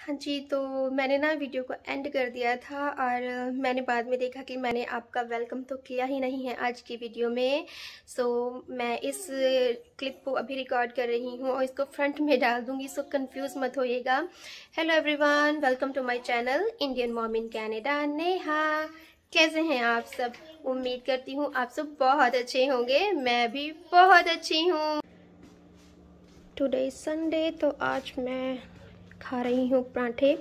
हाँ जी तो मैंने ना वीडियो को एंड कर दिया था और मैंने बाद में देखा कि मैंने आपका वेलकम तो किया ही नहीं है आज की वीडियो में सो so, मैं इस क्लिप को अभी रिकॉर्ड कर रही हूँ और इसको फ्रंट में डाल दूँगी सो कंफ्यूज मत होइएगा hello everyone welcome to my channel Indian mom in Canada Neha कैसे हैं आप सब उम्मीद करती हूँ आप सब बहुत अच्छे होंगे मैं भी बहुत अच्छी हूँ टुडे संडे तो आज मैं खा रही हूँ पराठे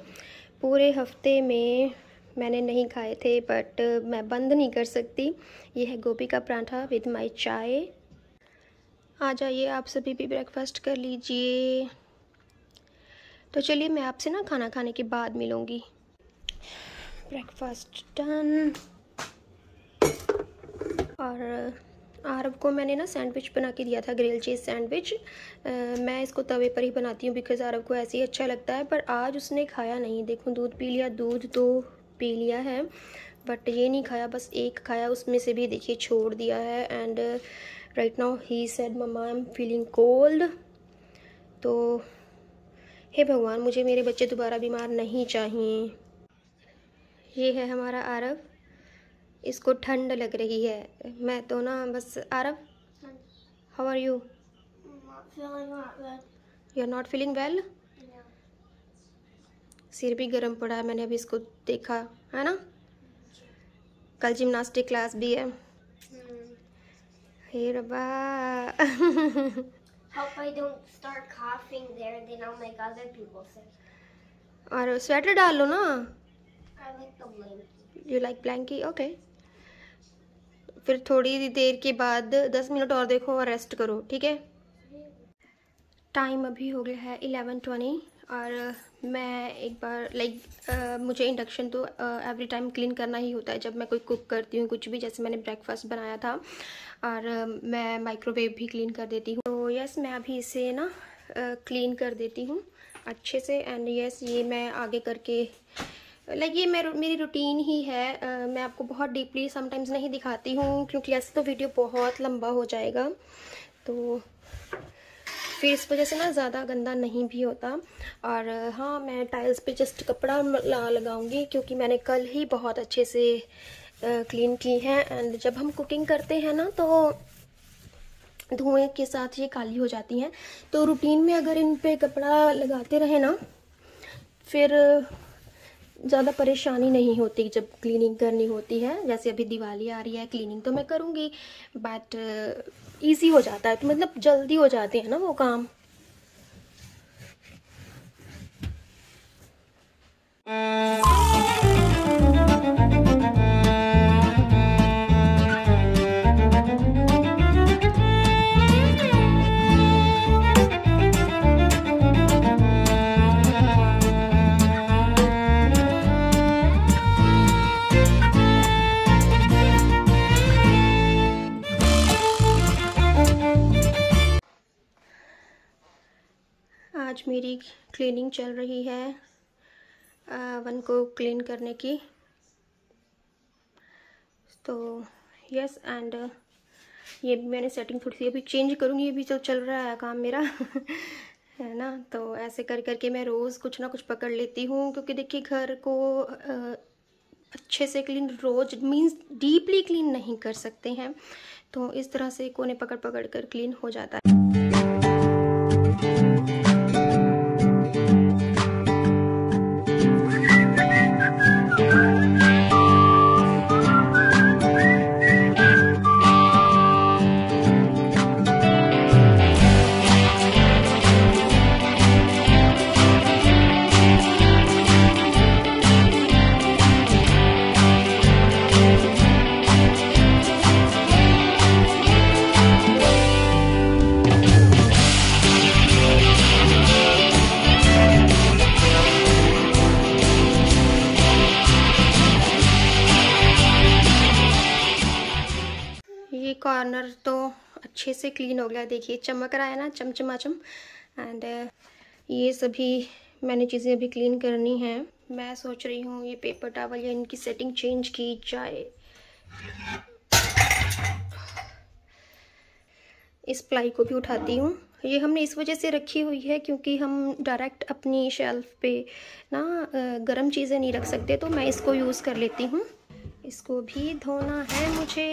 पूरे हफ्ते में मैंने नहीं खाए थे बट मैं बंद नहीं कर सकती ये है गोभी का पराठा विद माई चाय आ जाइए आप सभी भी ब्रेकफास्ट कर लीजिए तो चलिए मैं आपसे ना खाना खाने के बाद मिलूँगी ब्रेकफास्ट डन और आरब को मैंने ना सैंडविच बना के दिया था ग्रिल चीज़ सैंडविच मैं इसको तवे पर ही बनाती हूँ बिकॉज़ आरब को ऐसे ही अच्छा लगता है पर आज उसने खाया नहीं देखूँ दूध पी लिया दूध तो पी लिया है बट ये नहीं खाया बस एक खाया उसमें से भी देखिए छोड़ दिया है एंड राइट नाउ ही said mama I am feeling cold तो हे भगवान मुझे मेरे बच्चे दोबारा बीमार नहीं चाहिए ये है हमारा आरब इसको ठंड लग रही है मैं तो ना बस Aarav how are you you are not feeling well सिर भी गर्म पड़ा है मैंने अभी इसको देखा है ना कल जिमनास्टिक क्लास भी है हे और स्वेटर डाल लो ना यू लाइक ब्लैंकी ओके फिर थोड़ी देर के बाद दस मिनट और देखो और रेस्ट करो ठीक है टाइम अभी हो गया है इलेवन ट्वेंटी और मैं एक बार लाइक मुझे इंडक्शन तो एवरी टाइम क्लीन करना ही होता है जब मैं कोई कुक करती हूँ कुछ भी जैसे मैंने ब्रेकफास्ट बनाया था और मैं माइक्रोवेव भी क्लीन कर देती हूँ तो यस मैं अभी इसे ना क्लीन कर देती हूँ अच्छे से एंड यस ये मैं आगे करके लाइक ये मेर, मेरी रूटीन ही है आ, मैं आपको बहुत डीपली समटाइम्स नहीं दिखाती हूँ क्योंकि ऐसे तो वीडियो बहुत लंबा हो जाएगा तो फिर इस वजह से ना ज़्यादा गंदा नहीं भी होता और हाँ मैं टाइल्स पे जस्ट कपड़ा लगाऊंगी क्योंकि मैंने कल ही बहुत अच्छे से क्लीन की है एंड जब हम कुकिंग करते हैं ना तो धुएं के साथ ये काली हो जाती हैं तो रूटीन में अगर इन पे कपड़ा लगाते रहे ना फिर ज़्यादा परेशानी नहीं होती जब क्लीनिंग करनी होती है जैसे अभी दिवाली आ रही है क्लीनिंग तो मैं करूँगी बट ईजी हो जाता है तो मतलब जल्दी हो जाते हैं ना वो काम mm. क्लीनिंग चल रही है वन को क्लीन करने की तो यस एंड ये भी मैंने सेटिंग थोड़ी सी अभी चेंज करूँगी ये भी जो तो चल रहा है काम मेरा है ना तो ऐसे कर करके मैं रोज़ कुछ ना कुछ पकड़ लेती हूँ क्योंकि देखिए घर को आ, अच्छे से क्लीन रोज मीन्स डीपली क्लीन नहीं कर सकते हैं तो इस तरह से कोने पकड़ पकड़ कर क्लीन हो जाता है से क्लीन हो गया देखिए चमक रहा है ना चमचमाचम एंड uh, ये सभी मैंने चीज़ें अभी क्लीन करनी है मैं सोच रही हूँ ये पेपर टावल या इनकी सेटिंग चेंज की जाए इस प्लाई को भी उठाती हूँ ये हमने इस वजह से रखी हुई है क्योंकि हम डायरेक्ट अपनी शेल्फ पे ना गरम चीज़ें नहीं रख सकते तो मैं इसको यूज़ कर लेती हूँ इसको भी धोना है मुझे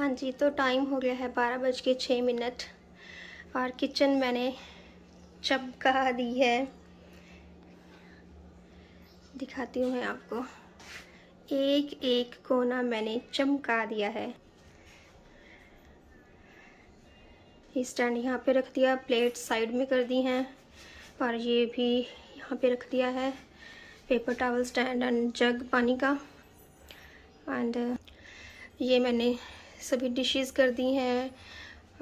हाँ जी तो टाइम हो गया है बारह बज के छः मिनट और किचन मैंने चमका दी है दिखाती हूँ मैं आपको एक एक कोना मैंने चमका दिया है स्टैंड यहाँ पे रख दिया प्लेट साइड में कर दी हैं और ये भी यहाँ पे रख दिया है paper towel stand and jug पानी का एंड ये मैंने सभी डिशेस कर दी हैं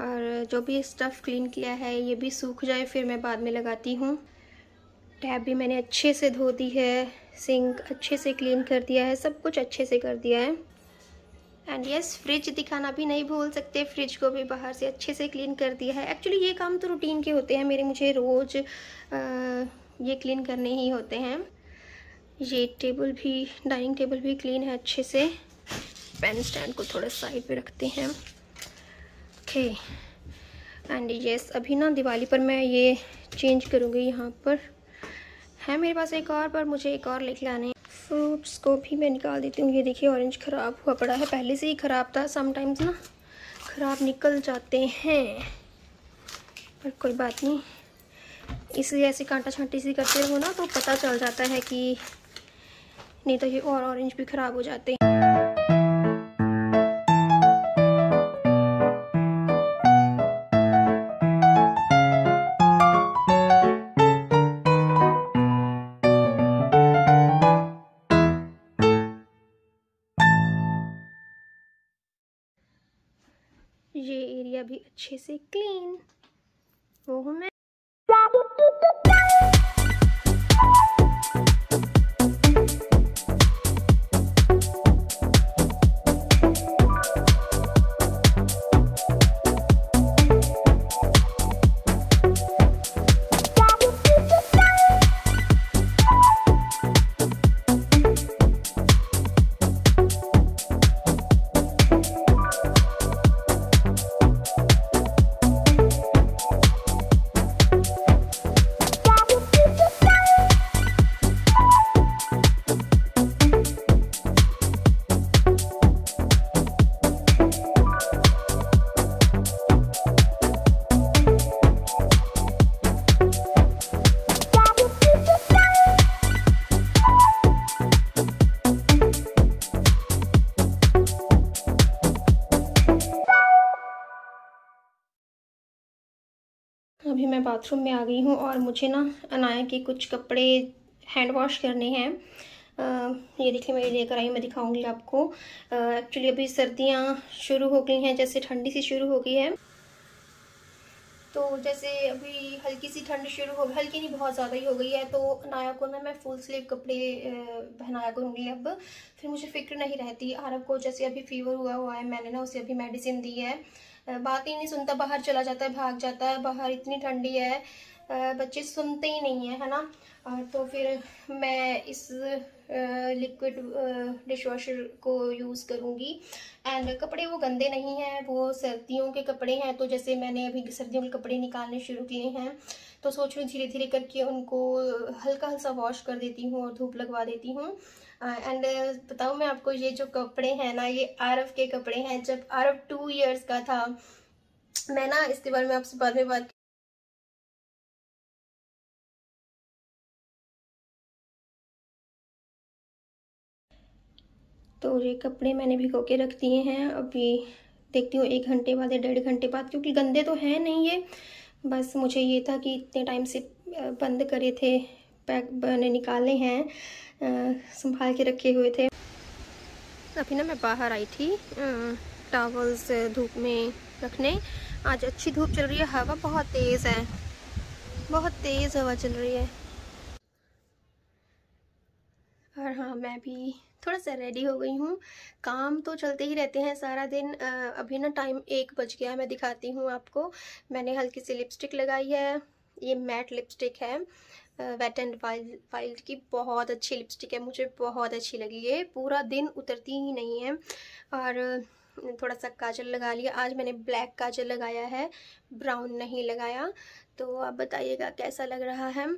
और जो भी स्टफ़ क्लीन किया है ये भी सूख जाए फिर मैं बाद में लगाती हूँ टैब भी मैंने अच्छे से धो दी है सिंक अच्छे से क्लीन कर दिया है सब कुछ अच्छे से कर दिया है एंड यस फ्रिज दिखाना भी नहीं भूल सकते फ्रिज को भी बाहर से अच्छे से क्लीन कर दिया है एक्चुअली ये काम तो रूटीन के होते हैं मेरे मुझे रोज़ ये क्लीन करने ही होते हैं ये टेबल भी डाइनिंग टेबल भी क्लीन है अच्छे से पेन स्टैंड को थोड़ा साइड पे रखते हैं ओके एंड यस अभी ना दिवाली पर मैं ये चेंज करूँगी यहाँ पर है मेरे पास एक और पर मुझे एक और लेके आने फ्रूट्स को भी मैं निकाल देती हूँ ये देखिए ऑरेंज ख़राब हुआ पड़ा है पहले से ही ख़राब था समटाइम्स ना ख़राब निकल जाते हैं पर कोई बात नहीं इसलिए ऐसे कांटा छांटी सी करते हो ना तो पता चल जाता है कि नहीं तो ये और ऑरेंज भी ख़राब हो जाते हैं ये एरिया भी अच्छे से क्लीन वो हूँ मैं अभी मैं बाथरूम में आ गई हूँ और मुझे ना अनाया के कुछ कपड़े हैंड वॉश करने हैं आ, ये देखिए मैं ये लेकर आई मैं दिखाऊंगी आपको एक्चुअली अभी सर्दियाँ शुरू हो गई हैं जैसे ठंडी सी शुरू हो गई है तो जैसे अभी हल्की सी ठंड शुरू हो गई हल्की नहीं बहुत ज़्यादा ही हो गई है तो नाया को ना मैं फुल स्लीव कपड़े पहनाया करूँगी अब फिर मुझे फिक्र नहीं रहती आरब को जैसे अभी फीवर हुआ हुआ है मैंने ना उसे अभी मेडिसिन दी है बात ही नहीं सुनता बाहर चला जाता है भाग जाता है बाहर इतनी ठंडी है बच्चे सुनते ही नहीं है है ना तो फिर मैं इस लिक्विड डिश वॉशर को यूज़ करूँगी एंड कपड़े वो गंदे नहीं हैं वो सर्दियों के कपड़े हैं तो जैसे मैंने अभी सर्दियों के कपड़े निकालने शुरू किए हैं तो सोच रही धीरे धीरे करके उनको हल्का हल्का वॉश कर देती हूँ और धूप लगवा देती हूँ एंड हाँ, uh, बताऊँ मैं आपको ये जो कपड़े हैं ना ये आरफ के कपड़े हैं जब आरफ टू ईयर्स का था मैं ना इसके बारे में आपसे बाद में बात तो ये कपड़े मैंने भिगो के रख दिए हैं अभी देखती हूँ एक घंटे बाद या डेढ़ घंटे बाद क्योंकि गंदे तो हैं नहीं ये बस मुझे ये था कि इतने टाइम से बंद करे थे पैक मैंने निकाले हैं संभाल के रखे हुए थे अभी ना मैं बाहर आई थी टावल्स धूप में रखने आज अच्छी धूप चल रही है हवा बहुत तेज़ है बहुत तेज़ हवा चल रही है और हाँ मैं भी थोड़ा सा रेडी हो गई हूँ काम तो चलते ही रहते हैं सारा दिन अभी ना टाइम एक बज गया है मैं दिखाती हूँ आपको मैंने हल्की सी लिपस्टिक लगाई है ये मैट लिपस्टिक है वेट एंड वाइल्ड वाइल्ड की बहुत अच्छी लिपस्टिक है मुझे बहुत अच्छी लगी है पूरा दिन उतरती ही नहीं है और थोड़ा सा काजल लगा लिया आज मैंने ब्लैक काजल लगाया है ब्राउन नहीं लगाया तो आप बताइएगा कैसा लग रहा है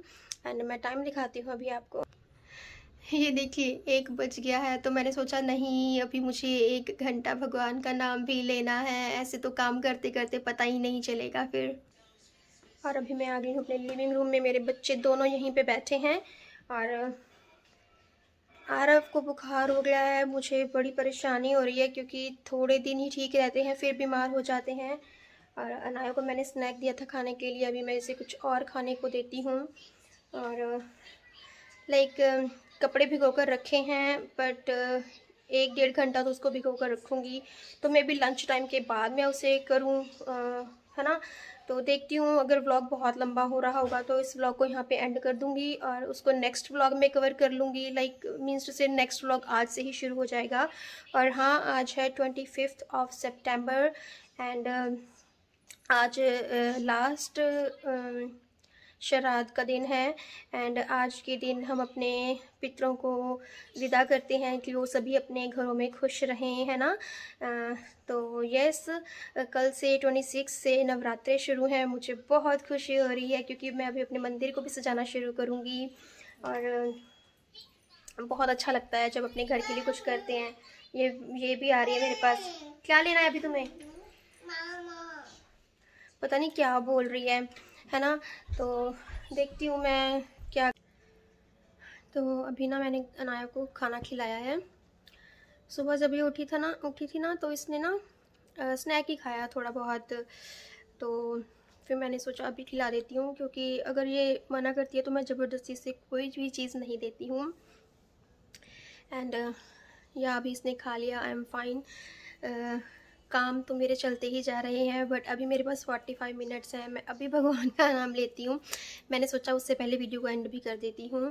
एंड मैं टाइम दिखाती हूँ अभी आपको ये देखिए एक बज गया है तो मैंने सोचा नहीं अभी मुझे एक घंटा भगवान का नाम भी लेना है ऐसे तो काम करते करते पता ही नहीं चलेगा फिर और अभी मैं आ गई हूँ अपने लिविंग रूम में मेरे बच्चे दोनों यहीं पे बैठे हैं और आरव को बुखार हो गया है मुझे बड़ी परेशानी हो रही है क्योंकि थोड़े दिन ही ठीक रहते हैं फिर बीमार हो जाते हैं और अनाया को मैंने स्नैक दिया था खाने के लिए अभी मैं इसे कुछ और खाने को देती हूँ और लाइक कपड़े भिगो कर रखे हैं बट एक डेढ़ घंटा तो उसको भिगो कर रखूँगी तो मैं भी लंच टाइम के बाद मैं उसे करूँ है ना तो देखती हूँ अगर व्लॉग बहुत लंबा हो रहा होगा तो इस व्लॉग को यहाँ पे एंड कर दूँगी और उसको नेक्स्ट व्लॉग में कवर कर लूँगी like means to say next vlog आज से ही शुरू हो जाएगा और हाँ आज है twenty fifth of September and आज लास्ट uh, uh शराद का दिन है एंड आज के दिन हम अपने पितरों को विदा करते हैं कि वो सभी अपने घरों में खुश रहें है ना तो यस कल से ट्वेंटी सिक्स से नवरात्रे शुरू हैं मुझे बहुत खुशी हो रही है क्योंकि मैं अभी अपने मंदिर को भी सजाना शुरू करूँगी और बहुत अच्छा लगता है जब अपने घर के लिए कुछ करते हैं ये ये भी आ रही है मेरे पास क्या लेना है अभी तुम्हें पता नहीं क्या बोल रही है है ना तो देखती हूँ मैं क्या तो अभी ना मैंने अनाया को खाना खिलाया है सुबह जब ये उठी था ना उठी थी ना तो इसने ना स्नैक ही खाया थोड़ा बहुत तो फिर मैंने सोचा अभी खिला देती हूँ क्योंकि अगर ये मना करती है तो मैं ज़बरदस्ती से कोई भी चीज़ नहीं देती हूँ एंड या अभी इसने खा लिया आई एम फाइन काम तो मेरे चलते ही जा रहे हैं बट अभी मेरे पास 45 मिनट्स हैं मैं अभी भगवान का नाम लेती हूँ मैंने सोचा उससे पहले वीडियो को एंड भी कर देती हूँ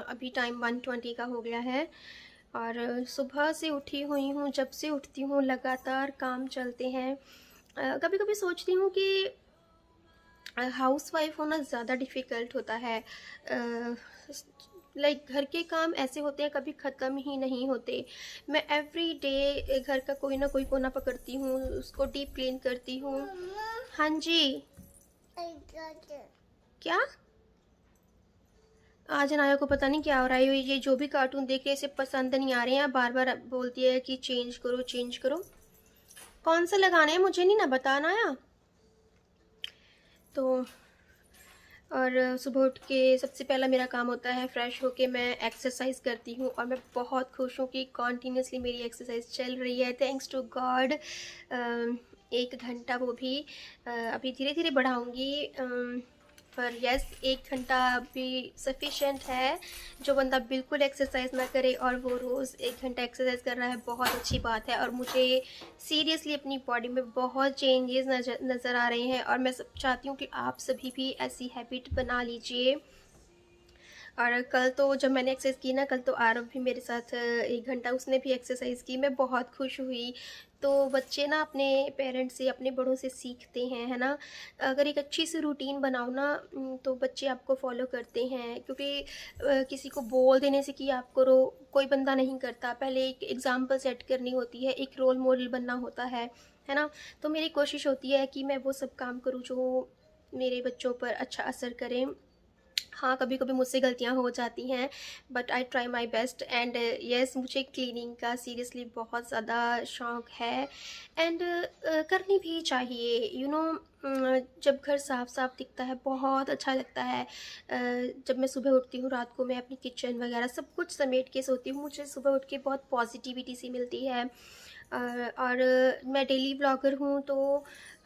अभी टाइम 120 का हो गया है और सुबह से उठी हुई हूँ जब से उठती हूँ लगातार काम चलते हैं कभी कभी सोचती हूँ कि हाउस वाइफ होना ज़्यादा डिफ़िकल्ट होता है लाइक घर के काम ऐसे होते हैं कभी ख़त्म ही नहीं होते मैं एवरी डे घर का कोई ना कोई कोना पकड़ती हूँ उसको डीप क्लीन करती हूँ हाँ जी क्या आज नाया को पता नहीं क्या हो रहा है ये जो भी कार्टून देख रहे है इसे पसंद नहीं आ रहे हैं बार बार बोलती है कि चेंज करो चेंज करो कौन सा लगाना है मुझे नहीं ना बताना आया तो और सुबह उठ के सबसे पहला मेरा काम होता है फ़्रेश होके मैं एक्सरसाइज करती हूँ और मैं बहुत खुश हूँ कि कॉन्टीन्यूसली मेरी एक्सरसाइज चल रही है थैंक्स टू गॉड एक घंटा वो भी अभी धीरे धीरे बढ़ाऊँगी पर यस एक घंटा भी सफिशेंट है जो बंदा बिल्कुल एक्सरसाइज ना करे और वो रोज़ एक घंटा एक्सरसाइज कर रहा है बहुत अच्छी बात है और मुझे सीरियसली अपनी बॉडी में बहुत चेंजेस नजर नज़र आ रहे हैं और मैं सब चाहती हूँ कि आप सभी भी ऐसी हैबिट बना लीजिए और कल तो जब मैंने एक्सरसाइज की ना कल तो आरव भी मेरे साथ एक घंटा उसने भी एक्सरसाइज की मैं बहुत खुश हुई तो बच्चे ना अपने पेरेंट्स से अपने बड़ों से सीखते हैं है ना अगर एक अच्छी सी रूटीन बनाओ ना तो बच्चे आपको फॉलो करते हैं क्योंकि किसी को बोल देने से कि आप करो कोई बंदा नहीं करता पहले एक एग्ज़ाम्पल सेट करनी होती है एक रोल मॉडल बनना होता है है ना तो मेरी कोशिश होती है कि मैं वो सब काम करूँ जो मेरे बच्चों पर अच्छा असर करें हाँ कभी कभी मुझसे गलतियाँ हो जाती हैं but I try my best and yes मुझे क्लीनिंग का सीरियसली बहुत ज़्यादा शौक है एंड uh, करनी भी चाहिए यू you नो know, जब घर साफ साफ दिखता है बहुत अच्छा लगता है जब मैं सुबह उठती हूँ रात को मैं अपनी किचन वगैरह सब कुछ समेट के सोती हूँ मुझे सुबह उठ के बहुत पॉजिटिविटी सी मिलती है और मैं डेली ब्लॉगर हूँ तो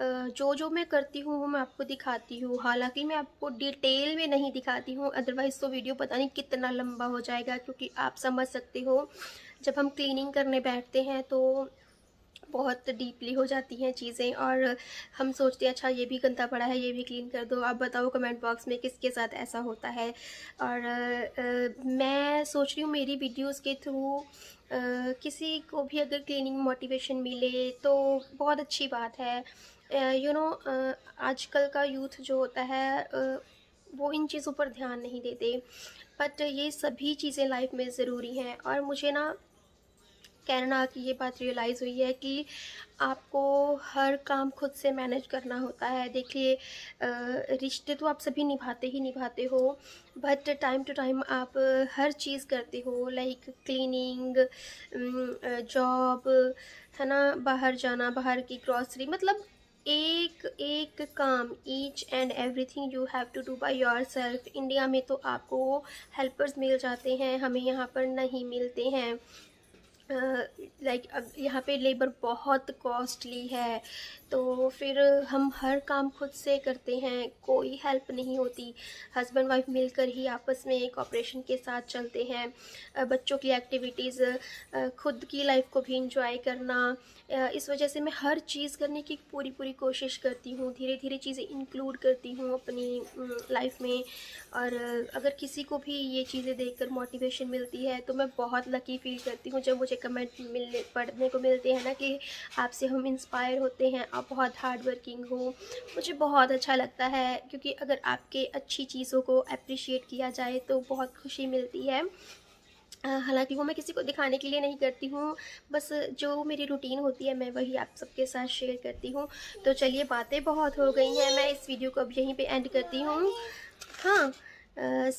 जो जो मैं करती हूँ वो मैं आपको दिखाती हूँ हालांकि मैं आपको डिटेल में नहीं दिखाती हूँ अदरवाइज़ तो वीडियो पता नहीं कितना लंबा हो जाएगा क्योंकि आप समझ सकते हो जब हम क्लीनिंग करने बैठते हैं तो बहुत डीपली हो जाती हैं चीज़ें और हम सोचते हैं अच्छा ये भी गंदा पड़ा है ये भी क्लीन कर दो आप बताओ कमेंट बॉक्स में किसके साथ ऐसा होता है और आ, मैं सोच रही हूँ मेरी वीडियोस के थ्रू किसी को भी अगर क्लीनिंग मोटिवेशन मिले तो बहुत अच्छी बात है यू नो आजकल का यूथ जो होता है आ, वो इन चीज़ों पर ध्यान नहीं देते बट ये सभी चीज़ें लाइफ में ज़रूरी हैं और मुझे ना कैनडा कि ये बात रियलाइज़ हुई है कि आपको हर काम खुद से मैनेज करना होता है देखिए रिश्ते तो आप सभी निभाते ही निभाते हो बट टाइम टू टाइम आप हर चीज़ करते हो लाइक क्लीनिंग जॉब है ना बाहर जाना बाहर की ग्रॉसरी मतलब एक एक काम each and everything you have to do by yourself India में तो आपको हेल्पर्स मिल जाते हैं हमें यहाँ पर नहीं मिलते हैं लाइक like, यहाँ पे लेबर बहुत कॉस्टली है तो फिर हम हर काम खुद से करते हैं कोई हेल्प नहीं होती हस्बैंड वाइफ मिलकर ही आपस में एक ऑपरेशन के साथ चलते हैं बच्चों की एक्टिविटीज़ खुद की लाइफ को भी इंजॉय करना इस वजह से मैं हर चीज़ करने की पूरी पूरी कोशिश करती हूँ धीरे धीरे चीज़ें इंक्लूड करती हूँ अपनी लाइफ में और अगर किसी को भी ये चीज़ें देखकर मोटिवेशन मिलती है तो मैं बहुत लकी फील करती हूँ जब मुझे कमेंट मिलने पढ़ने को मिलते हैं ना कि आपसे हम इंस्पायर होते हैं आप बहुत हार्ड वर्किंग हो मुझे बहुत अच्छा लगता है क्योंकि अगर आपके अच्छी चीज़ों को अप्रिशिएट किया जाए तो बहुत खुशी मिलती है हालांकि वो मैं किसी को दिखाने के लिए नहीं करती हूँ बस जो मेरी रूटीन होती है मैं वही आप सबके साथ शेयर करती हूँ तो चलिए बातें बहुत हो गई हैं मैं इस वीडियो को अब यहीं पे एंड करती हूँ हाँ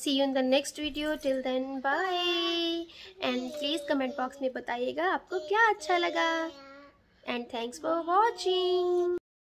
see you in the next video till then bye and please comment box में बताइएगा आपको क्या अच्छा लगा एंड थैंक्स फॉर वॉचिंग